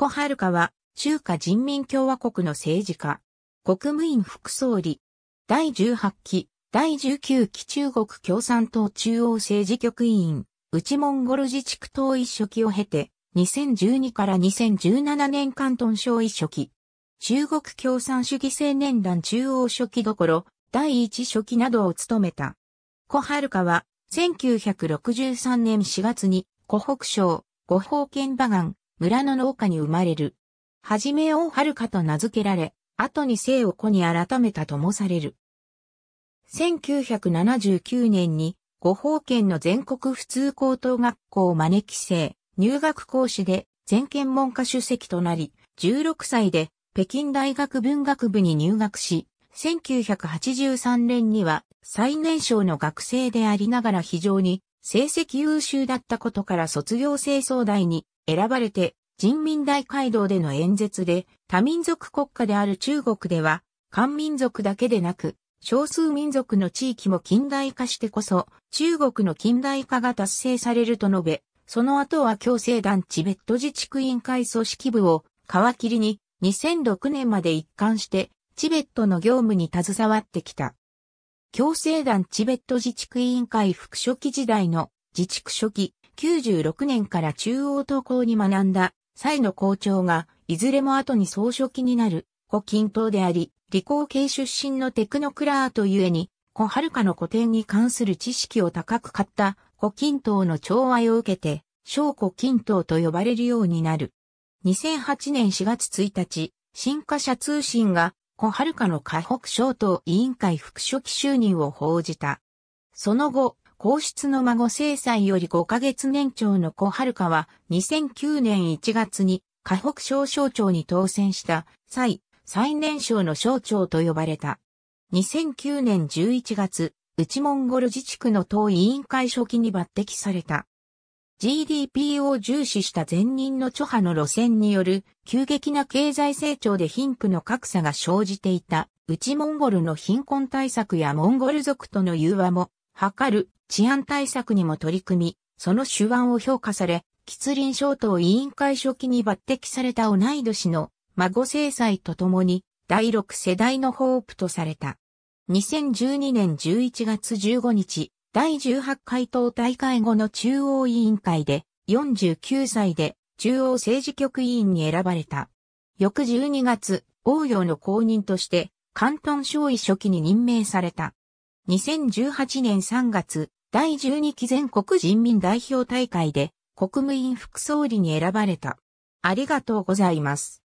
小春香は、中華人民共和国の政治家、国務院副総理、第18期、第19期中国共産党中央政治局委員、内モンゴル自治区統一書記を経て、2012から2017年関東省一書記、中国共産主義青年団中央書記どころ、第一書記などを務めた。小春香は、1963年4月に、湖北省、五宝県馬岸、村の農家に生まれる。はじめを遥かと名付けられ、後に姓を子に改めたともされる。1979年に、五宝県の全国普通高等学校を招き生、入学講師で、全県文科主席となり、16歳で北京大学文学部に入学し、1983年には最年少の学生でありながら非常に成績優秀だったことから卒業生総代に選ばれて人民大会堂での演説で多民族国家である中国では漢民族だけでなく少数民族の地域も近代化してこそ中国の近代化が達成されると述べ、その後は共生団チベット自治区委員会組織部を皮切りに2006年まで一貫してチベットの業務に携わってきた。共生団チベット自治区委員会副書記時代の自治区書記、96年から中央東稿に学んだ際の校長が、いずれも後に総書記になる、胡錦涛であり、理工系出身のテクノクラーとゆえに、古遥かの古典に関する知識を高く買った胡錦涛の寵愛を受けて、小古近涛と呼ばれるようになる。2008年4月1日、新華社通信が、古遥かの河北省党委員会副書記就任を報じた。その後、皇室の孫正妻より5ヶ月年長の小春香は2009年1月に河北省省庁に当選した際、最年少の省庁と呼ばれた。2009年11月、内モンゴル自治区の党委員会初期に抜擢された。GDP を重視した前任の著派の路線による急激な経済成長で貧富の格差が生じていた内モンゴルの貧困対策やモンゴル族との融和も図る治安対策にも取り組み、その手腕を評価され、吉林省党委員会初期に抜擢された同い年の孫制裁と共に、第6世代のホープとされた。2012年11月15日、第18回党大会後の中央委員会で、49歳で中央政治局委員に選ばれた。翌12月、王洋の公認として、関東省委書記に任命された。2018年3月、第12期全国人民代表大会で国務院副総理に選ばれた。ありがとうございます。